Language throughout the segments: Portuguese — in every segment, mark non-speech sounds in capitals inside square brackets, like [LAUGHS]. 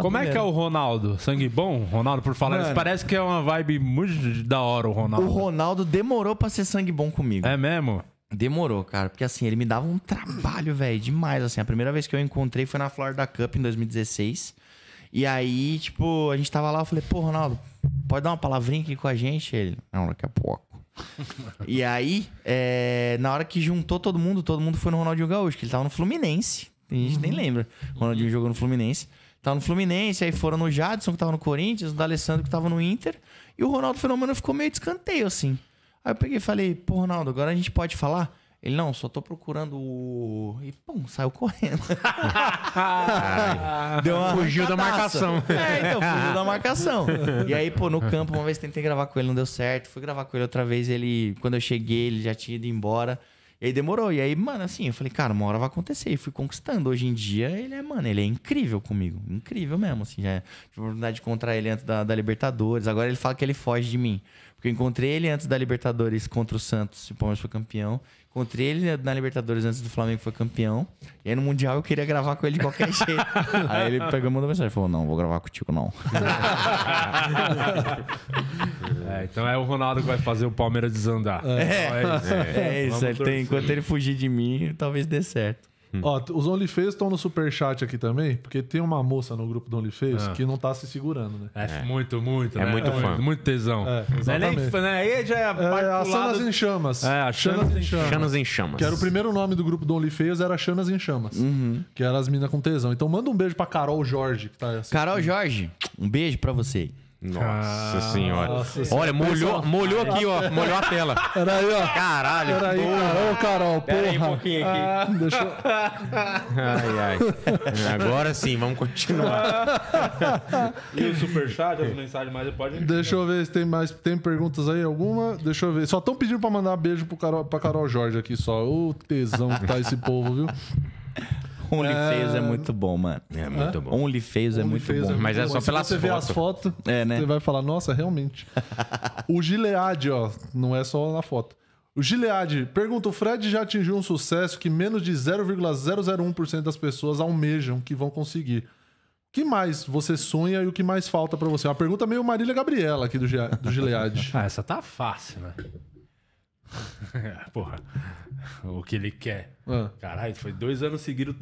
Como primeira. é que é o Ronaldo? Sangue bom? Ronaldo, por falar isso, parece que é uma vibe muito da hora o Ronaldo. O Ronaldo demorou pra ser sangue bom comigo. É mesmo? Demorou, cara. Porque assim, ele me dava um trabalho, velho, demais. Assim, a primeira vez que eu encontrei foi na Florida Cup em 2016. E aí, tipo, a gente tava lá, eu falei, pô, Ronaldo, pode dar uma palavrinha aqui com a gente? Ele, não, daqui a pouco. [LAUGHS] e aí, é, na hora que juntou todo mundo, todo mundo foi no Ronaldinho Gaúcho, que ele tava no Fluminense. A gente uhum. nem lembra. O Ronaldinho uhum. jogou no Fluminense. Tava no Fluminense, aí foram no Jadson, que tava no Corinthians, o D'Alessandro, que tava no Inter. E o Ronaldo Fenômeno ficou meio de escanteio, assim. Aí eu peguei e falei, pô, Ronaldo, agora a gente pode falar? Ele, não, só tô procurando o... E, pum, saiu correndo. [LAUGHS] Deu uma fugiu da marcação. É, então, fugiu da marcação. E aí, pô, no campo, uma vez tentei gravar com ele, não deu certo. Fui gravar com ele outra vez, ele... Quando eu cheguei, ele já tinha ido embora. E aí demorou. E aí, mano, assim, eu falei, cara, uma hora vai acontecer. E fui conquistando. Hoje em dia, ele é, mano, ele é incrível comigo. Incrível mesmo, assim. Já tive é a oportunidade de encontrar ele antes da, da, Libertadores. Agora ele fala que ele foge de mim. Porque eu encontrei ele antes da Libertadores contra o Santos, se o Palmeiras foi campeão. Encontrei ele né, na Libertadores antes do Flamengo foi campeão. E aí no Mundial eu queria gravar com ele de qualquer [LAUGHS] jeito. aí ele pegou e mandou mensagem. e Falou, não, vou gravar contigo não. [LAUGHS] é, então é o Ronaldo que vai fazer o Palmeiras desandar. É, é, é isso. É isso. Ele tem, enquanto ele fugir de mim, talvez dê certo. Hum. Ó, os OnlyFans estão no superchat aqui também, porque tem uma moça no grupo do OnlyFans ah. que não tá se segurando, né? É, é. muito, muito. É né? muito é. fã. Muito tesão. É, exatamente. é nem né? Aí já é, é a Chanas em Chamas. É, a Chanas em Chamas. Chanas em Chamas. Que era o primeiro nome do grupo do OnlyFans, era Chanas em Chamas. Uhum. Que era as minas com tesão. Então manda um beijo pra Carol Jorge, que tá assistindo. Carol Jorge, um beijo pra você. Nossa ah, senhora. Nossa Olha, molhou, molhou aqui, ó. Molhou a tela. Peraí, ó. Caralho. Peraí, porra. Ô, Carol, porra. Peraí um pouquinho aqui. Ah, deixa eu... Ai, ai. Agora sim, vamos continuar. e o superchat, as mensagens mais, pode... Deixa eu ver se tem mais... Tem perguntas aí, alguma? Deixa eu ver. Só estão pedindo pra mandar beijo pro Carol, pra Carol Jorge aqui só. Ô, tesão que tá esse povo, viu? [LAUGHS] OnlyFans é... é muito bom, mano. É muito bom. OnlyFans é muito bom. É Mas é só pelas fotos. você vê as fotos, é, né? você vai falar, nossa, realmente. [LAUGHS] o Gilead, ó, não é só na foto. O Gilead pergunta: o Fred já atingiu um sucesso que menos de 0,001% das pessoas almejam que vão conseguir. O que mais você sonha e o que mais falta para você? É uma pergunta meio Marília Gabriela aqui do, Gilead. [LAUGHS] ah, essa tá fácil, né? [LAUGHS] Porra, o que ele quer. Ah. Caralho, foi dois anos seguidos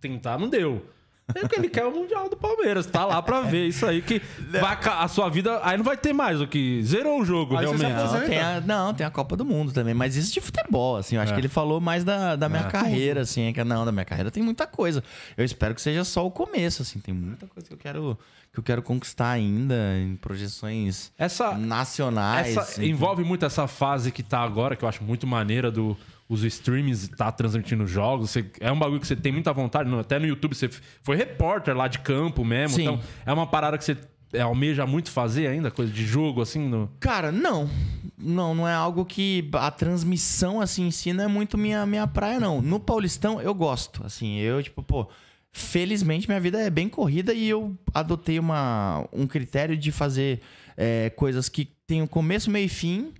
tentar, não deu. É que ele quer o Mundial do Palmeiras. Tá lá pra ver isso aí que é. vai, a sua vida. Aí não vai ter mais o que. Zerou o jogo, aí realmente. Não tem, a, não, tem a Copa do Mundo também. Mas isso de futebol, assim. Eu acho é. que ele falou mais da, da minha é. carreira, assim. É que, não, da minha carreira tem muita coisa. Eu espero que seja só o começo, assim. Tem muita coisa que eu quero, que eu quero conquistar ainda em projeções essa, nacionais. Essa, assim, envolve muito essa fase que tá agora, que eu acho muito maneira do os streams tá transmitindo jogos. Você, é um bagulho que você tem muita vontade. até no YouTube você foi repórter lá de campo mesmo. Sim. Então, é uma parada que você almeja muito fazer ainda? Coisa de jogo, assim? No... Cara, não. Não, não é algo que a transmissão, assim, em si não é muito minha, minha praia, não. No Paulistão, eu gosto. Assim, eu, tipo, pô... Felizmente, minha vida é bem corrida e eu adotei uma, um critério de fazer é, coisas que tenham começo, meio e fim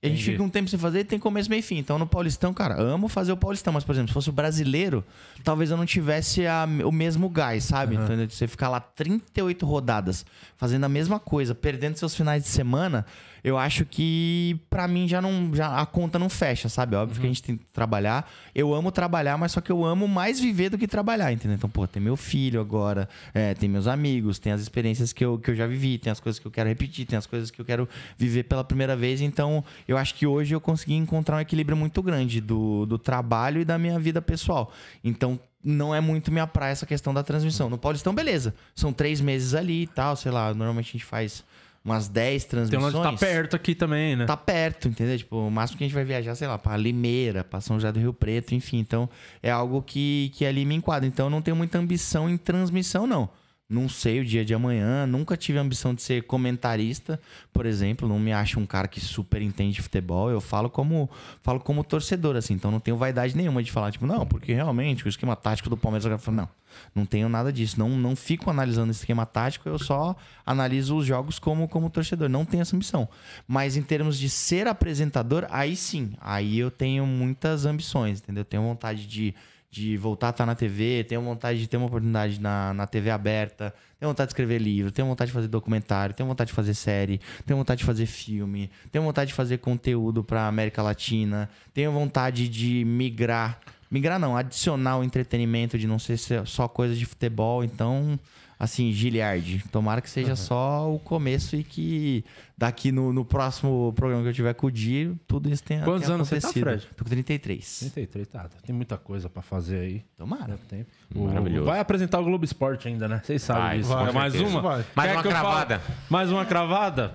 a gente fica um tempo sem fazer e tem começo, meio fim. Então, no Paulistão, cara, amo fazer o Paulistão, mas, por exemplo, se fosse o brasileiro, talvez eu não tivesse a, o mesmo gás, sabe? Uhum. Então, você ficar lá 38 rodadas fazendo a mesma coisa, perdendo seus finais de semana, eu acho que para mim já não já a conta não fecha, sabe? Óbvio uhum. que a uhum. gente tem que trabalhar. Eu amo trabalhar, mas só que eu amo mais viver do que trabalhar, entendeu? Então, pô, tem meu filho agora, é, tem meus amigos, tem as experiências que eu, que eu já vivi, tem as coisas que eu quero repetir, tem as coisas que eu quero viver pela primeira vez. Então, eu acho que hoje eu consegui encontrar um equilíbrio muito grande do, do trabalho e da minha vida pessoal. Então, não é muito minha praia essa questão da transmissão. No Paulistão, beleza. São três meses ali e tal, sei lá. Normalmente a gente faz umas 10 tá transmissões. Tem que tá perto aqui também, né? Tá perto, entendeu? Tipo, o máximo que a gente vai viajar, sei lá, para Limeira, pra São José do Rio Preto, enfim. Então, é algo que, que ali me enquadra. Então, eu não tenho muita ambição em transmissão, não não sei o dia de amanhã, nunca tive a ambição de ser comentarista, por exemplo, não me acho um cara que super entende futebol, eu falo como falo como torcedor assim, então não tenho vaidade nenhuma de falar tipo, não, porque realmente o esquema tático do Palmeiras, eu não, não tenho nada disso, não não fico analisando esquema tático, eu só analiso os jogos como como torcedor, não tenho essa ambição. Mas em termos de ser apresentador, aí sim, aí eu tenho muitas ambições, entendeu? Eu tenho vontade de de voltar a estar na TV, tenho vontade de ter uma oportunidade na, na TV aberta, tenho vontade de escrever livro, tenho vontade de fazer documentário, tenho vontade de fazer série, tenho vontade de fazer filme, tenho vontade de fazer conteúdo para América Latina, tenho vontade de migrar, migrar não, adicionar o entretenimento de não ser só coisa de futebol, então assim, Giliard, tomara que seja uhum. só o começo e que daqui no, no, próximo programa que eu tiver com o Di, tudo isso tenha Quantos tenha anos você tá, Fred? Tô com 33. 33, tá, tá. Tem muita coisa pra fazer aí. Tomara. Tem. Maravilhoso. Vai apresentar o Globo Esporte ainda, né? Vocês sabem vai, disso. Vai, né? mais uma? Vai. Mais, uma uma cravada. Mais uma cravada?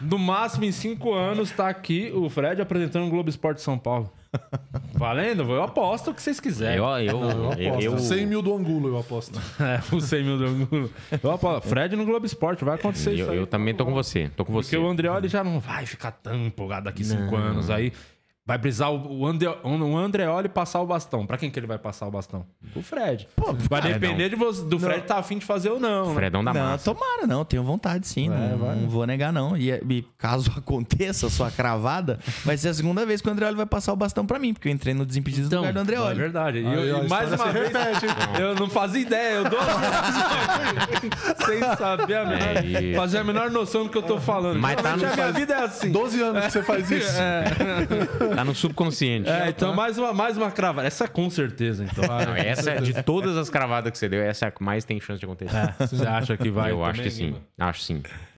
No [LAUGHS] máximo, em cinco anos, está aqui o Fred apresentando o Globo Esporte São Paulo. [LAUGHS] Valendo, eu aposto o que vocês quiserem. Eu, eu, [LAUGHS] eu aposto. Eu, 100 mil do Angulo, eu aposto. [LAUGHS] é, o 100 mil do Angulo. Eu aposto. Fred no Globo Esporte, vai acontecer eu, isso. Aí. Eu também tô com você. Tô com você. Porque o Andreoli já não vai ficar tão empolgado daqui 5 anos aí. Vai precisar o, André, o Andreoli passar o bastão. Pra quem que ele vai passar o bastão? O Fred. Pô, vai cara, depender de você, do Fred tá afim de fazer ou não. O né? Fredão dá da não, Tomara, não. Tenho vontade, sim. não, é, não, vou negar, não. E, e, caso [LAUGHS] aconteça a sua cravada, vai ser a segunda vez que o Andreoli vai passar o bastão pra mim, porque eu entrei no Desimpedidos então, no lugar do Andreoli. É verdade. E, eu, e mais uma vez, repete. [LAUGHS] eu não fazia ideia. Eu dou [LAUGHS] sem saber a menor, é fazer a menor noção do que eu tô falando. Mas tá no... A minha vida é assim. 12 anos que você faz é. isso. É. Tá no subconsciente. É, então mais uma, mais uma cravada. Essa com certeza, então. Não, ah, essa, é de todas as cravadas que você deu, essa é a que mais tem chance de acontecer. É. Você acha que vai? Eu acho que sim. Acho sim.